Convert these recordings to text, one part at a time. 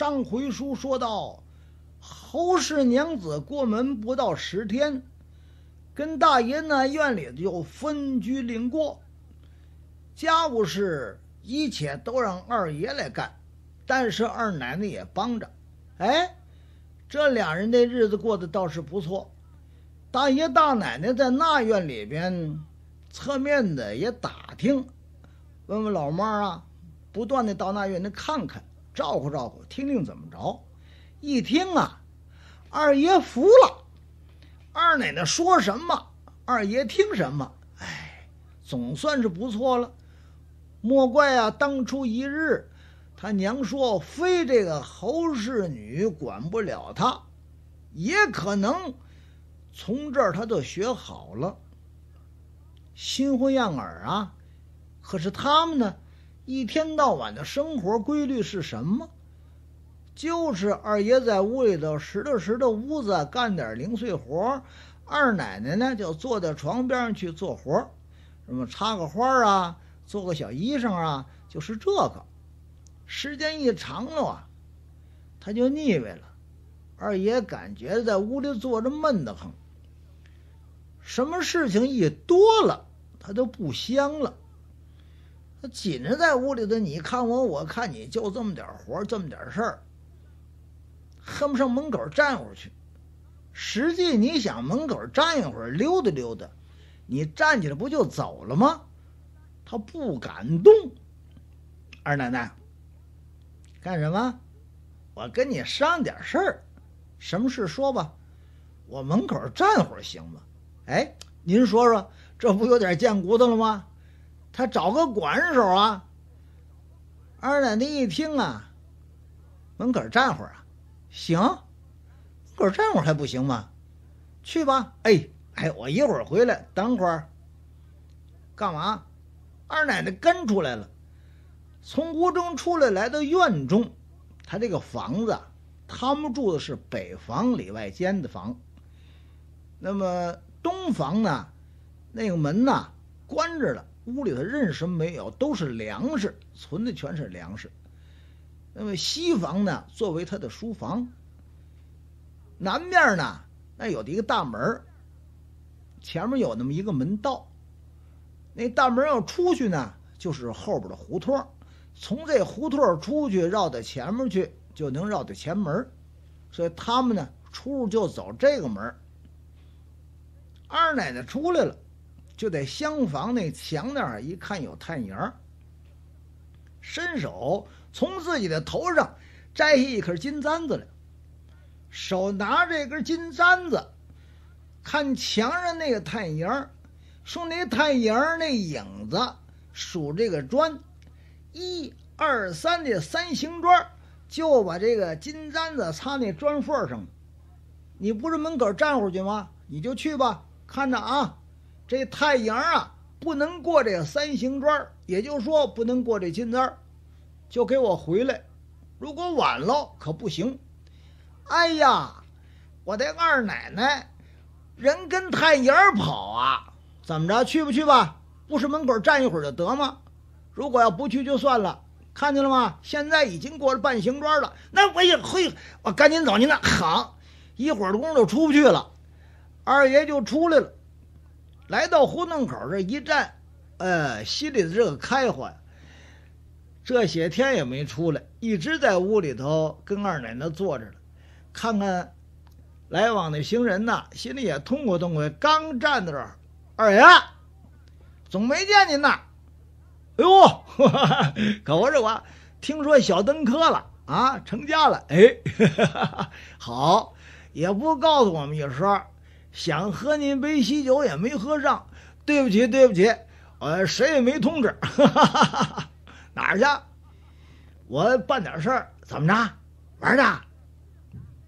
上回书说到，侯氏娘子过门不到十天，跟大爷那院里就分居邻过，家务事一切都让二爷来干，但是二奶奶也帮着。哎，这两人的日子过得倒是不错。大爷大奶奶在那院里边，侧面的也打听，问问老妈啊，不断的到那院里看看。照顾照顾，听听怎么着？一听啊，二爷服了。二奶奶说什么，二爷听什么。哎，总算是不错了。莫怪啊，当初一日，他娘说非这个侯氏女管不了他，也可能从这儿他就学好了。新婚燕尔啊，可是他们呢？一天到晚的生活规律是什么？就是二爷在屋里头拾掇拾掇屋子干点零碎活二奶奶呢就坐在床边去做活什么插个花啊，做个小衣裳啊，就是这个。时间一长了啊，他就腻歪了。二爷感觉在屋里坐着闷得慌，什么事情一多了，他都不香了。他紧着在屋里头，你看我，我看你，就这么点活，这么点事儿，恨不上门口站会儿去。实际你想门口站一会儿，溜达溜达，你站起来不就走了吗？他不敢动。二奶奶，干什么？我跟你商量点事儿，什么事说吧。我门口站会儿行吗？哎，您说说，这不有点贱骨头了吗？他找个管手啊。二奶奶一听啊，门口站会儿啊，行，门口站会儿还不行吗？去吧，哎哎，我一会儿回来，等会儿。干嘛？二奶奶跟出来了，从屋中出来，来到院中。他这个房子，他们住的是北房里外间的房，那么东房呢，那个门呢，关着了。屋里头任什么没有，都是粮食，存的全是粮食。那么西房呢，作为他的书房。南面呢，那有一个大门前面有那么一个门道，那大门要出去呢，就是后边的胡同，从这胡同出去，绕到前面去，就能绕到前门，所以他们呢，出入就走这个门二奶奶出来了。就在厢房那墙那儿一看有探影儿，伸手从自己的头上摘下一颗金簪子来，手拿着根金簪子，看墙上那个探影儿，说那探影儿那影子数这个砖，一二三的三星砖，就把这个金簪子插那砖缝上你不是门口站儿去吗？你就去吧，看着啊。这太阳啊，不能过这三行砖，也就是说不能过这金簪，就给我回来。如果晚了可不行。哎呀，我的二奶奶，人跟太阳跑啊？怎么着？去不去吧？不是门口站一会儿就得吗？如果要不去就算了。看见了吗？现在已经过了半行砖了。那我也会，我赶紧走，您那好，一会儿的功夫就出不去了。二爷就出来了。来到胡同口，这一站，呃，心里的这个开怀。这些天也没出来，一直在屋里头跟二奶奶坐着呢，看看来往的行人呐，心里也痛快痛快。刚站在这儿，二爷，总没见您呐。哎呦，可是我听说小登科了啊，成家了。哎，好，也不告诉我们一声。想喝您杯喜酒也没喝上，对不起，对不起，呃，谁也没通知。哪儿去？我办点事儿。怎么着？玩的？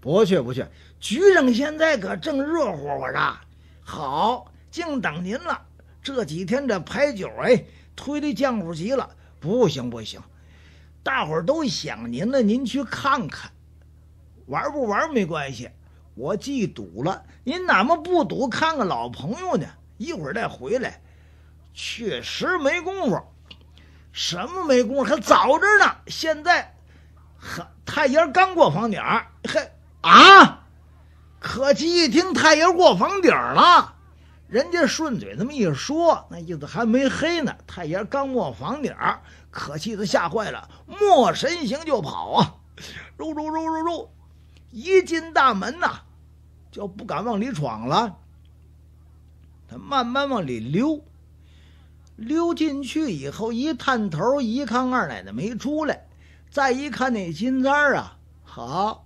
不去，不去。局长现在可正热乎乎的，好，净等您了。这几天这牌九，哎，推的浆糊急了。不行，不行，大伙都想您了，您去看看。玩不玩没关系。我既赌了，您哪么不赌，看看老朋友呢？一会儿再回来，确实没工夫。什么没工夫？还早着呢。现在，呵，太爷刚过房顶儿，啊！可气一听太爷过房顶儿了，人家顺嘴这么一说，那意思还没黑呢。太爷刚过房顶儿，可气他吓坏了，没神行就跑啊！肉肉肉肉肉。一进大门呐，就不敢往里闯了。他慢慢往里溜，溜进去以后，一探头一看，二奶奶没出来；再一看那金簪儿啊，好，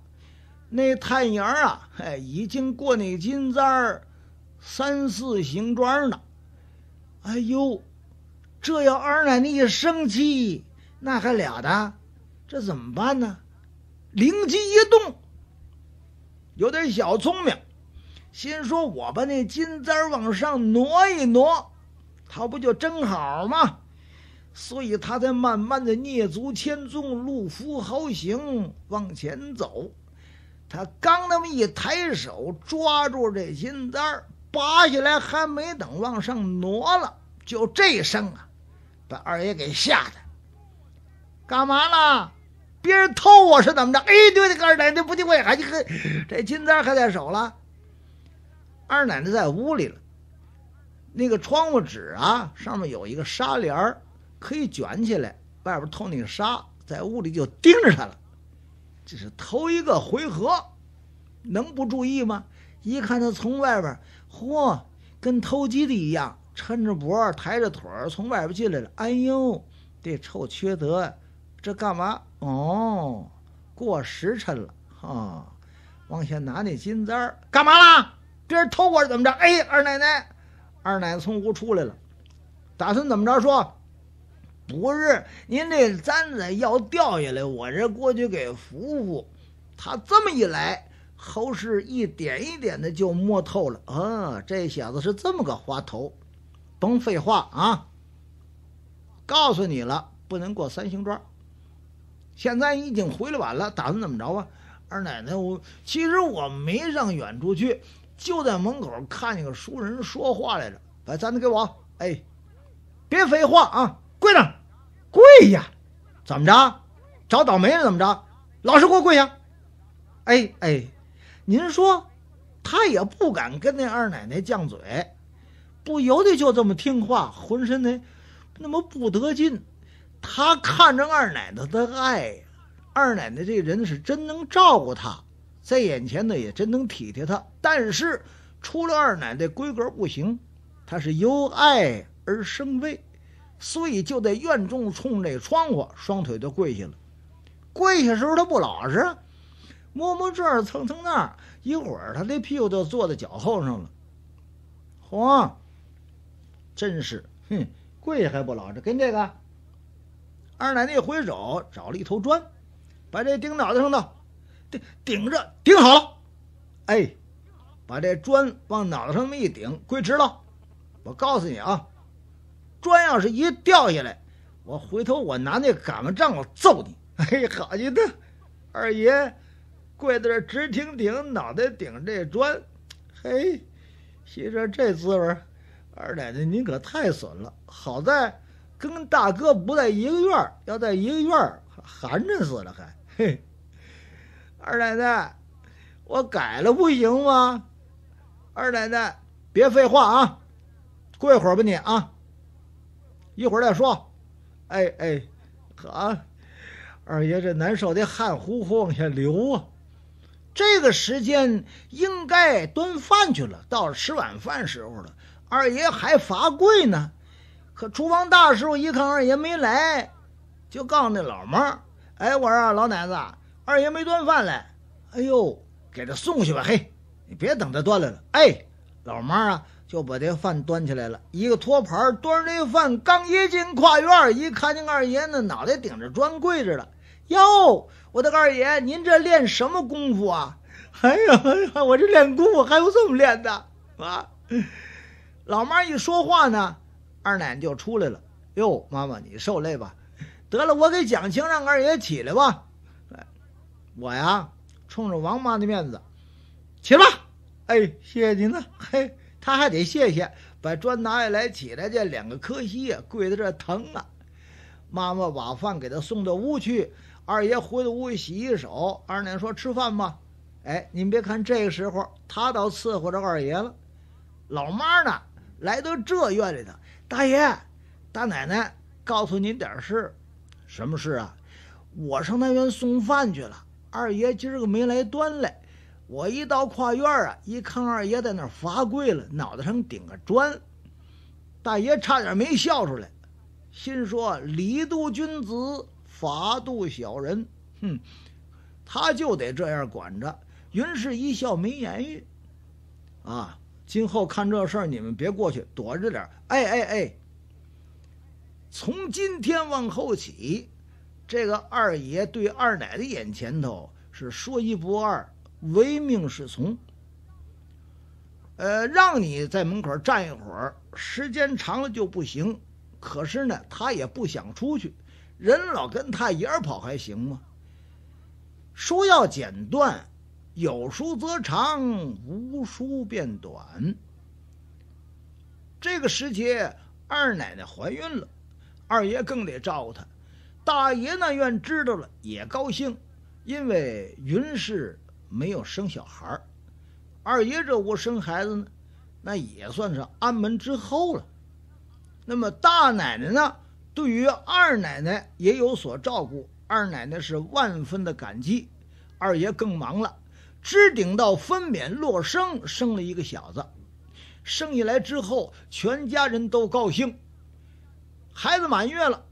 那探员啊，嘿，已经过那金簪儿三四行桩呢。哎呦，这要二奶奶一生气，那还了得？这怎么办呢？灵机一动。有点小聪明，心说我把那金簪儿往上挪一挪，他不就正好吗？所以他才慢慢的蹑足千踪，路夫豪行往前走。他刚那么一抬手抓住这金簪儿，拔下来还没等往上挪了，就这一声啊，把二爷给吓的。干嘛了？别人偷我是怎么着？哎，对那个二奶奶不敬畏，还一这金簪还在手了。二奶奶在屋里了，那个窗户纸啊，上面有一个纱帘儿，可以卷起来，外边透那个纱，在屋里就盯着他了。这是头一个回合，能不注意吗？一看他从外边，嚯，跟偷鸡的一样，抻着脖抬着腿从外边进来了。哎呦，这臭缺德，这干嘛？哦，过时辰了哈！王先拿那金簪儿干嘛啦？别人偷我怎么着？哎，二奶奶，二奶奶从屋出来了，打算怎么着？说，不是您这簪子要掉下来，我这过去给扶扶。他这么一来，侯氏一点一点的就摸透了啊，这小子是这么个花头。甭废话啊！告诉你了，不能过三星庄。现在已经回来晚了，打算怎么着吧？二奶奶，我其实我没上远处去，就在门口看见个熟人说话来着。把簪子给我。哎，别废话啊！跪那跪呀！怎么着？找倒霉了怎么着？老实给我跪下！哎哎，您说，他也不敢跟那二奶奶犟嘴，不由得就这么听话，浑身那那么不得劲。他看着二奶奶的爱，二奶奶这人是真能照顾他，在眼前呢也真能体贴他。但是出了二奶奶规格不行，他是由爱而生畏，所以就在院中冲这窗户，双腿就跪下了。跪下时候他不老实，摸摸这儿蹭蹭那儿，一会儿他的屁股就坐在脚后上了。皇，真是，哼，跪还不老实，跟这个。二奶奶一挥手，找了一头砖，把这顶脑袋上的顶顶着顶好。哎，把这砖往脑袋上那么一顶，跪直了。我告诉你啊，砖要是一掉下来，我回头我拿那擀面杖我揍你。哎，好一顿。二爷跪在这直挺挺，脑袋顶着这砖。嘿，寻思这滋味，二奶奶您可太损了。好在。跟大哥不在一个院儿，要在一个院儿寒碜死了，还。嘿，二奶奶，我改了不行吗？二奶奶，别废话啊，过一会儿吧你啊。一会儿再说。哎哎，啊，二爷这难受的汗呼呼往下流啊。这个时间应该端饭去了，到吃晚饭时候了，二爷还罚跪呢。可厨房大师傅一看二爷没来，就告诉那老妈：“哎，我说老奶子，二爷没端饭来。哎呦，给他送去吧。嘿，你别等他端来了。哎，老妈啊，就把这饭端起来了，一个托盘端着这饭，刚一进跨院，一看见二爷那脑袋顶着砖跪着了。哟，我的二爷，您这练什么功夫啊？哎呀，哎呀，我这练功夫还有这么练的啊？老妈一说话呢。”二奶奶就出来了，哟，妈妈你受累吧，得了，我给蒋情，让二爷起来吧。我呀，冲着王妈的面子，起来。哎，谢谢您呢。嘿，他还得谢谢，把砖拿下来，起来这两个磕膝呀，跪在这疼啊。妈妈把饭给他送到屋去，二爷回到屋里洗洗手。二奶奶说吃饭吧。哎，您别看这个时候他倒伺候着二爷了，老妈呢，来到这院里头。大爷，大奶奶，告诉您点事，什么事啊？我上那边送饭去了，二爷今儿个没来端来，我一到跨院啊，一看二爷在那儿罚跪了，脑袋上顶个砖，大爷差点没笑出来，心说礼度君子，法度小人，哼，他就得这样管着。云氏一笑，没言语，啊。今后看这事儿，你们别过去躲着点。哎哎哎！从今天往后起，这个二爷对二奶的眼前头是说一不二，唯命是从。呃，让你在门口站一会儿，时间长了就不行。可是呢，他也不想出去，人老跟太爷跑还行吗？说要剪断。有书则长，无书变短。这个时节，二奶奶怀孕了，二爷更得照顾她。大爷那院知道了也高兴，因为云氏没有生小孩二爷这屋生孩子呢，那也算是安门之后了。那么大奶奶呢，对于二奶奶也有所照顾，二奶奶是万分的感激，二爷更忙了。只顶到分娩落生，生了一个小子。生下来之后，全家人都高兴。孩子满月了，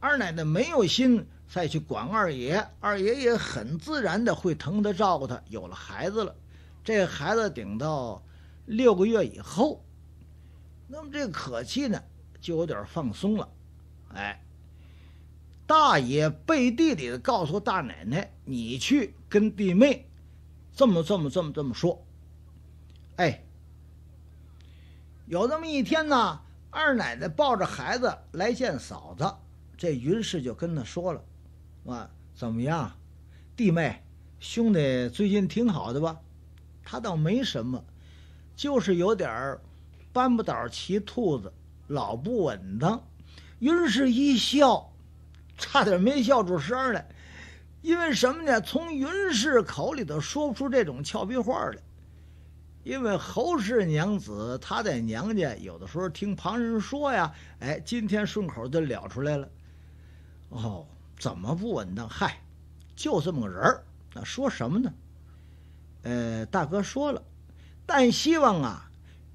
二奶奶没有心再去管二爷，二爷爷很自然的会疼他照顾他。有了孩子了，这孩子顶到六个月以后，那么这可气呢，就有点放松了。哎，大爷背地里告诉大奶奶：“你去跟弟妹。”这么这么这么这么说，哎，有这么一天呢，二奶奶抱着孩子来见嫂子，这云氏就跟他说了：“啊，怎么样，弟妹、兄弟最近挺好的吧？”他倒没什么，就是有点儿扳不倒骑兔子，老不稳当。云氏一笑，差点没笑出声来。因为什么呢？从云氏口里头说不出这种俏皮话来。因为侯氏娘子她在娘家有的时候听旁人说呀，哎，今天顺口就了出来了。哦，怎么不稳当？嗨，就这么个人儿。那说什么呢？呃，大哥说了，但希望啊，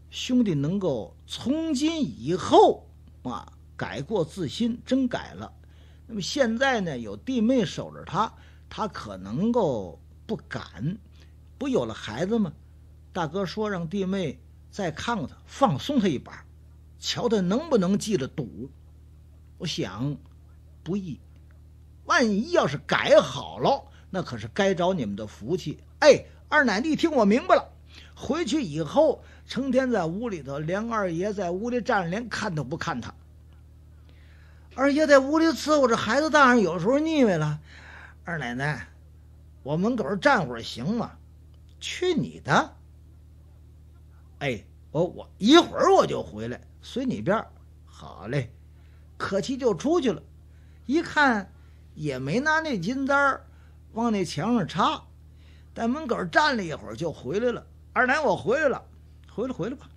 兄弟能够从今以后啊改过自新，真改了。那么现在呢，有弟妹守着他，他可能够不敢。不有了孩子吗？大哥说让弟妹再看看他，放松他一把，瞧他能不能记得赌。我想不易。万一要是改好了，那可是该着你们的福气。哎，二奶一听我明白了，回去以后成天在屋里头，连二爷在屋里站，着，连看都不看他。二爷在屋里伺候着孩子，大人有时候腻歪了。二奶奶，我门口站会儿行吗？去你的！哎，我我一会儿我就回来，随你便。好嘞，可气就出去了。一看也没拿那金簪往那墙上插，在门口站了一会儿就回来了。二奶，我回来了，回来回来吧，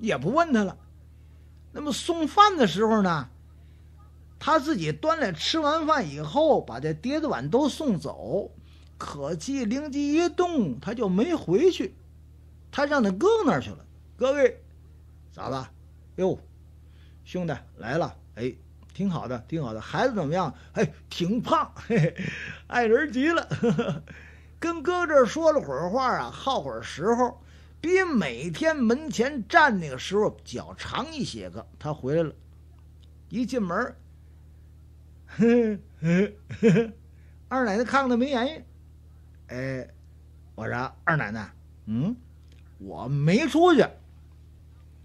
也不问他了。那么送饭的时候呢？他自己端来吃完饭以后，把这碟子碗都送走。可气，灵机一动，他就没回去，他让他哥哥那儿去了。各位，咋了？哟，兄弟来了，哎，挺好的，挺好的。孩子怎么样？哎，挺胖，爱人急了，跟哥这说了会儿话啊，耗会儿时候，比每天门前站那个时候脚长一些个。他回来了，一进门。呵 二奶奶看他没言语。哎，我说二奶奶，嗯，我没出去。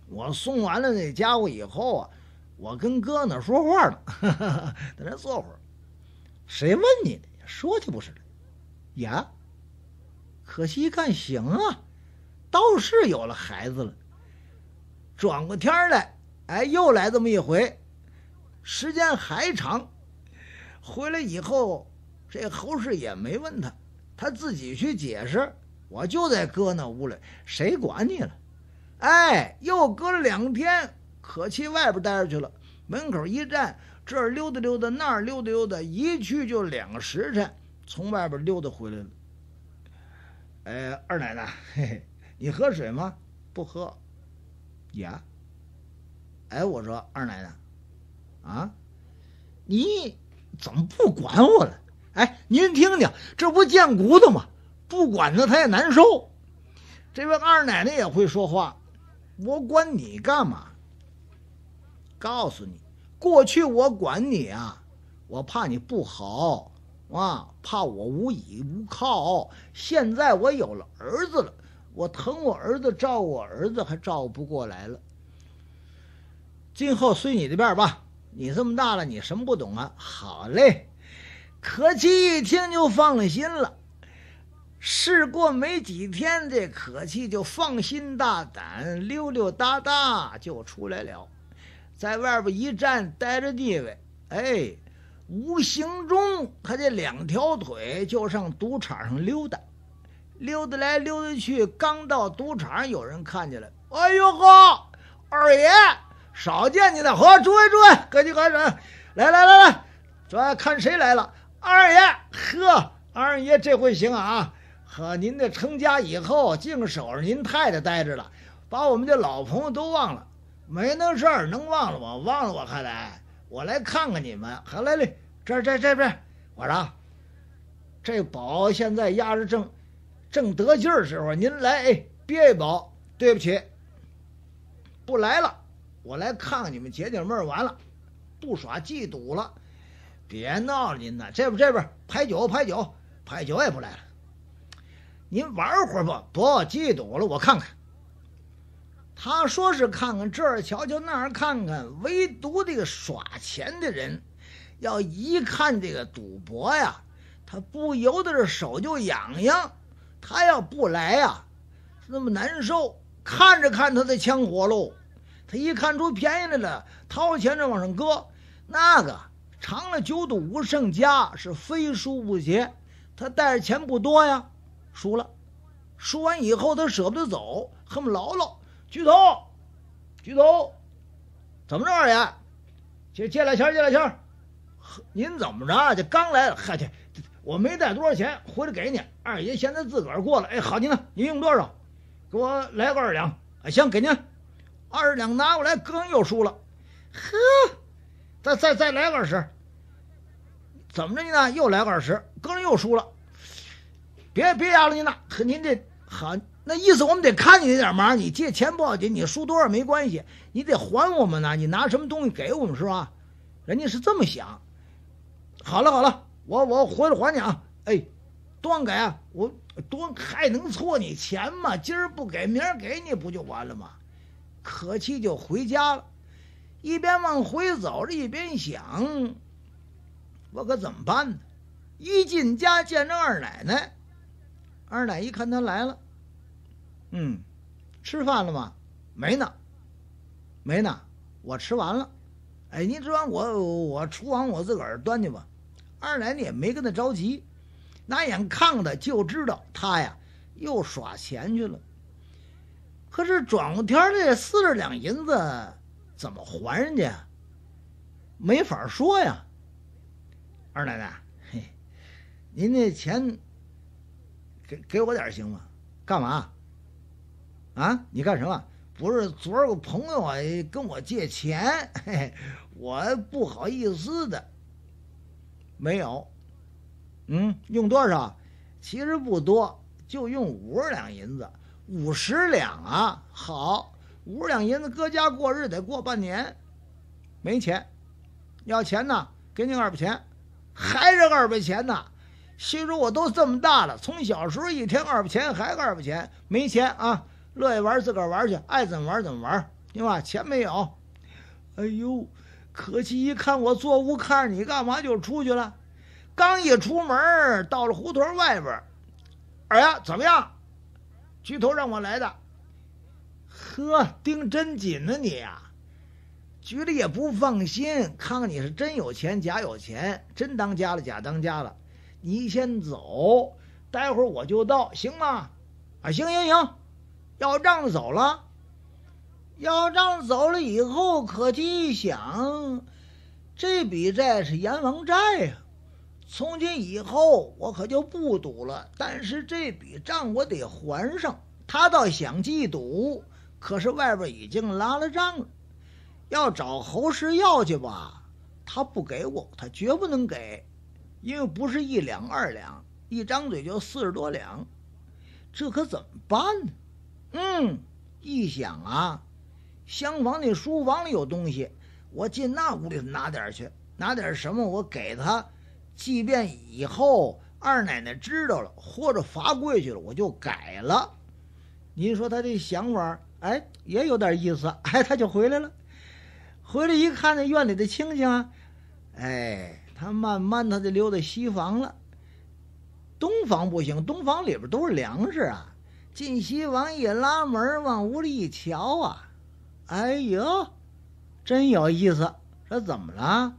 我送完了那家伙以后啊，我跟哥那说话呢，在那坐会儿。谁问你的？说就不是了。呀，可惜一看行啊，倒是有了孩子了。转过天来，哎，又来这么一回，时间还长。回来以后，这侯氏也没问他，他自己去解释。我就在哥那屋里，谁管你了？哎，又隔了两天，可去外边待着去了。门口一站，这儿溜达溜达，那儿溜达溜达，一去就两个时辰，从外边溜达回来了。哎，二奶奶，你喝水吗？不喝。呀。哎，我说二奶奶，啊，你。怎么不管我了？哎，您听听，这不见骨头吗？不管他，他也难受。这位二奶奶也会说话，我管你干嘛？告诉你，过去我管你啊，我怕你不好啊，怕我无依无靠。现在我有了儿子了，我疼我儿子，照顾我儿子还照顾不过来了。今后随你的便吧。你这么大了，你什么不懂啊？好嘞，可气一听就放了心了。事过没几天，这可气就放心大胆溜溜达达就出来了，在外边一站待着地位。哎，无形中他这两条腿就上赌场上溜达，溜达来溜达去，刚到赌场，有人看见了，哎呦呵，二爷。少见你的，好，诸位，诸位，各紧各位，来来来来，转看谁来了。二爷，呵，二爷这回行啊，呵，您的成家以后净守着您太太待着了，把我们的老朋友都忘了，没那事儿能忘了我？忘了我还得我来看看你们，好来嘞，这这这边，我长，这宝现在压着正正得劲儿时候，您来，哎，憋一宝，对不起，不来了。我来看看你们解解闷儿，完了，不耍嫉妒了，别闹了，您呢。这边这边，排九排九排九也不来了，您玩会儿吧。不嫉妒了，我看看。他说是看看这儿瞧瞧那儿看看，唯独这个耍钱的人，要一看这个赌博呀，他不由得这手就痒痒。他要不来呀，那么难受，看着看他的枪火喽。他一看出便宜来了，掏钱就往上搁。那个尝了九赌无胜家，是非输不结。他带着钱不多呀，输了。输完以后他舍不得走，恨不牢牢。举头，举头，怎么着二爷？借借俩钱，借俩钱。您怎么着？这刚来嗨，这我没带多少钱，回来给你。二爷现在自个儿过了。哎，好您呢？您用多少？给我来个二两。啊，行，给您。二十两拿过来，哥又输了，呵，再再再来二十，怎么着你呢？又来二十，哥又输了，别别压了你呢，您这好，那意思我们得看你那点忙，你借钱不要紧，你输多少没关系，你得还我们呢，你拿什么东西给我们是吧？人家是这么想。好了好了，我我回来还你啊，哎，断改啊，我多还能错你钱吗？今儿不给，明儿给你不就完了吗？可气，就回家了。一边往回走着，一边想：我可怎么办呢？一进家，见着二奶奶。二奶一看他来了，嗯，吃饭了吗？没呢，没呢。我吃完了。哎，您吃完我我厨房我自个儿端去吧。二奶奶也没跟他着急，拿眼看的就知道他呀又耍钱去了。可是转过天儿，这四十两银子怎么还人家？没法说呀。二奶奶，嘿，您那钱给给我点行吗？干嘛？啊，你干什么？不是昨儿个朋友啊跟我借钱，嘿，我不好意思的。没有，嗯，用多少？其实不多，就用五十两银子。五十两啊，好，五十两银子搁家过日得过半年，没钱，要钱呢，给你二百钱，还是二百钱呐，心说我都这么大了，从小时候一天二百钱，还二百钱，没钱啊，乐意玩自个儿玩去，爱怎么玩怎么玩，行吧？钱没有，哎呦，可惜一看我坐屋看着你干嘛就出去了，刚一出门到了胡同外边，二丫怎么样？局头让我来的，呵，盯真紧呢你啊，局里也不放心，看看你是真有钱假有钱，真当家了假当家了，你先走，待会儿我就到，行吗？啊，行行行，要账走了，要账走了以后，可记一想，这笔债是阎王债呀。从今以后，我可就不赌了。但是这笔账我得还上。他倒想借赌，可是外边已经拉了账了，要找侯氏要去吧，他不给我，他绝不能给，因为不是一两二两，一张嘴就四十多两，这可怎么办呢？嗯，一想啊，厢房那书房里有东西，我进那屋里拿点去，拿点什么，我给他。即便以后二奶奶知道了，或者罚跪去了，我就改了。您说他这想法，哎，也有点意思。哎，他就回来了，回来一看那院里的清静啊，哎，他慢慢他就溜到西房了。东房不行，东房里边都是粮食啊。进西房一拉门，往屋里一瞧啊，哎呦，真有意思。这怎么了？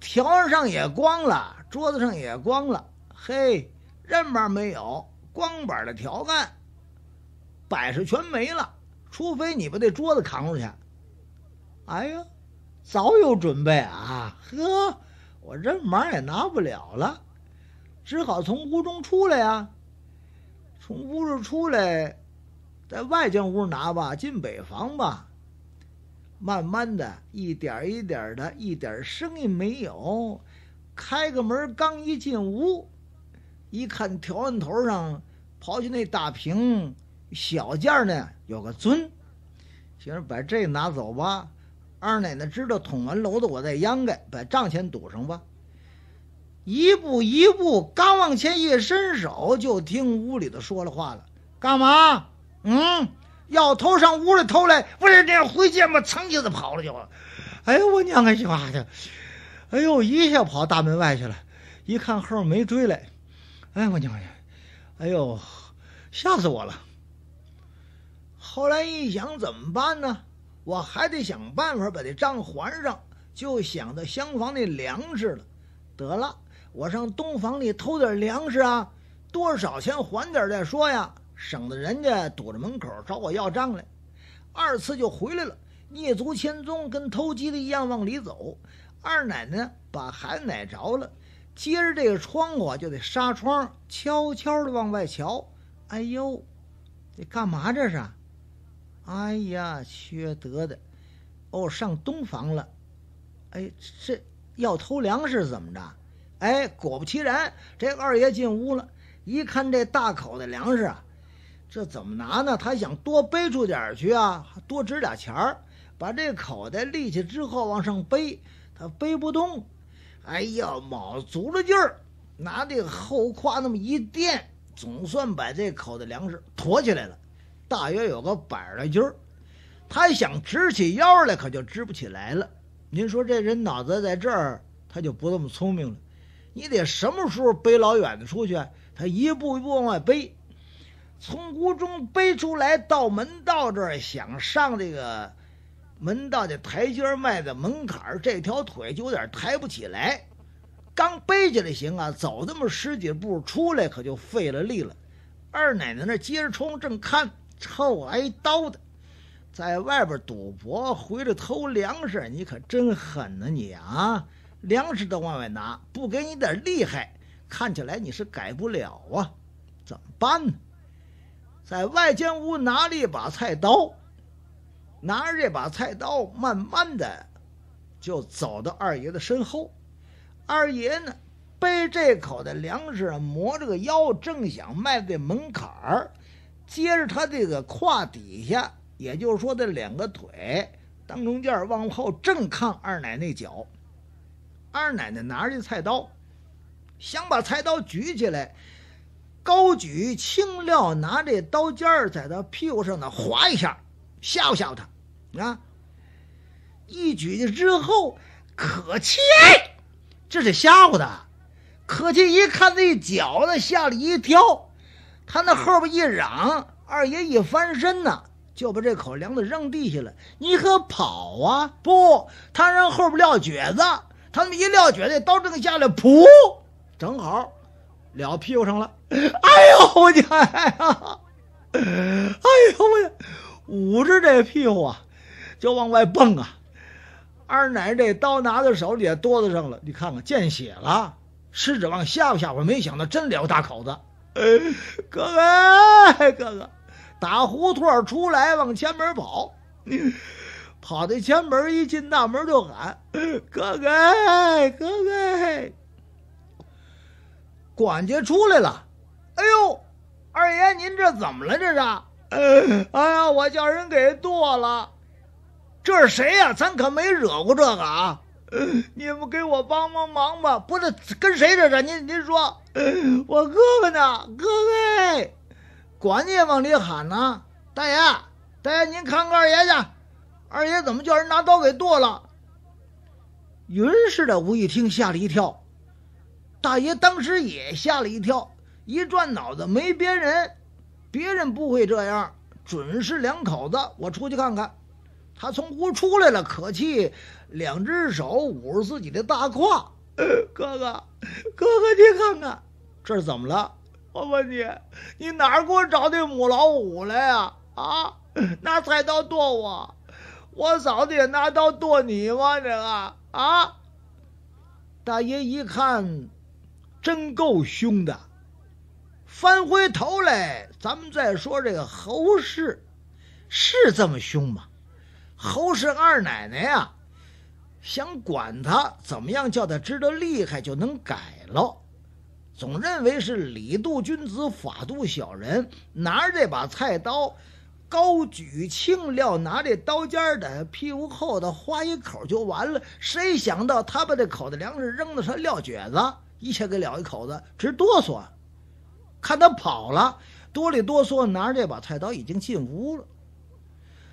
条上也光了，桌子上也光了，嘿，任忙没有光板的条案，摆设全没了，除非你把这桌子扛出去。哎呀，早有准备啊，呵，我任忙也拿不了了，只好从屋中出来呀，从屋里出来，在外间屋拿吧，进北房吧。慢慢的，一点一点的，一点声音没有。开个门，刚一进屋，一看条案头上刨去那大瓶，小件呢有个尊，行，把这拿走吧。二奶奶知道捅完娄子，我再央给，把账先堵上吧。一步一步，刚往前一伸手，就听屋里头说了话了：“干嘛？”“嗯。”要头上屋里偷来，不是这挥剑吧，噌一下子跑了就，哎呦我娘哎呀，哎呦一下跑大门外去了，一看后没追来，哎我娘呀，哎呦吓死我了。后来一想怎么办呢？我还得想办法把这账还上，就想到厢房那粮食了。得了，我上东房里偷点粮食啊，多少先还点再说呀。省得人家堵着门口找我要账来，二次就回来了，蹑足潜踪，跟偷鸡的一样往里走。二奶奶把孩子奶着了，接着这个窗户就得纱窗，悄悄的往外瞧。哎呦，这干嘛这是？哎呀，缺德的！哦，上东房了。哎，这要偷粮食怎么着？哎，果不其然，这二爷进屋了，一看这大口的粮食啊！这怎么拿呢？他想多背出点去啊，多值俩钱儿。把这口袋立起之后往上背，他背不动。哎呀，卯足了劲儿，拿这个后胯那么一垫，总算把这口袋粮食驮起来了，大约有个百来斤儿。他想直起腰来，可就直不起来了。您说这人脑子在这儿，他就不这么聪明了。你得什么时候背老远的出去？他一步一步往外背。从屋中背出来到门道这儿，想上这个门道的台阶迈的门槛儿，这条腿就有点抬不起来。刚背起来行啊，走这么十几步出来，可就费了力了。二奶奶那接着冲，正看臭挨刀的，在外边赌博回来偷粮食，你可真狠呐！你啊，粮食都往外拿，不给你点厉害，看起来你是改不了啊。怎么办呢？在外间屋拿了一把菜刀，拿着这把菜刀，慢慢的就走到二爷的身后。二爷呢，背这口的粮食，磨着个腰，正想迈这门槛儿，接着他这个胯底下，也就是说这两个腿当中间往后正抗二奶奶脚。二奶奶拿着菜刀，想把菜刀举起来。高举青料，拿这刀尖儿在他屁股上呢划一下，吓唬吓唬他啊！一举之后，可气，这是吓唬他。可气一看那脚呢，吓了一跳，他那后边一嚷：“二爷一翻身呢，就把这口粮子扔地下了。你可跑啊！不，他扔后边撂蹶子，他那么一撂蹶子，刀正下来，噗，正好。”撩屁股上了，哎呦我娘！哎呦我，捂着这屁股啊，就往外蹦啊。二奶这刀拿在手里也哆嗦上了，你看看见血了，试着往下不吓唬？没想到真撩大口子。哥哥，哥哥，打胡同出来往前门跑，跑到前门一进大门就喊哥哥，哥哥。管家出来了，哎呦，二爷您这怎么了？这是，哎呀，我叫人给剁了，这是谁呀？咱可没惹过这个啊！你们给我帮帮忙吧！不是跟谁？这是您您说，我哥哥呢？哥哥，管家往里喊呢，大爷，大爷您看二爷去，二爷怎么叫人拿刀给剁了？云氏的，吴一听吓了一跳。大爷当时也吓了一跳，一转脑子没别人，别人不会这样，准是两口子。我出去看看。他从屋出来了，可气，两只手捂着自己的大胯。哥哥，哥哥，你看看，这是怎么了？我问你，你哪儿给我找的母老虎来呀？啊，拿菜刀剁我，我嫂子也拿刀剁你吗？这个，啊！大爷一看。真够凶的，翻回头来，咱们再说这个侯氏，是这么凶吗？侯氏二奶奶呀，想管他怎么样，叫他知道厉害就能改了，总认为是礼度君子，法度小人，拿着这把菜刀，高举轻撂，拿这刀尖儿的屁股后头划一口就完了。谁想到他把这口袋粮食扔到上撂蹶子。一下给了一口子，直哆嗦。看他跑了，哆里哆嗦，拿着这把菜刀已经进屋了。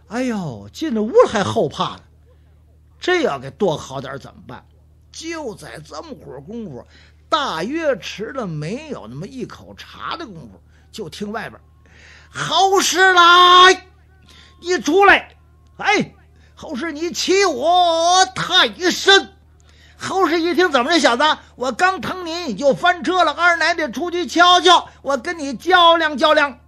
哎呦，进了屋了还后怕呢。这要给剁好点怎么办？就在这么会儿功夫，大约吃了没有那么一口茶的功夫，就听外边后世来，你出来，哎，后世你欺我太甚。后世一听，怎么着，小子，我刚疼你，你就翻车了？二奶得出去瞧瞧，我跟你较量较量。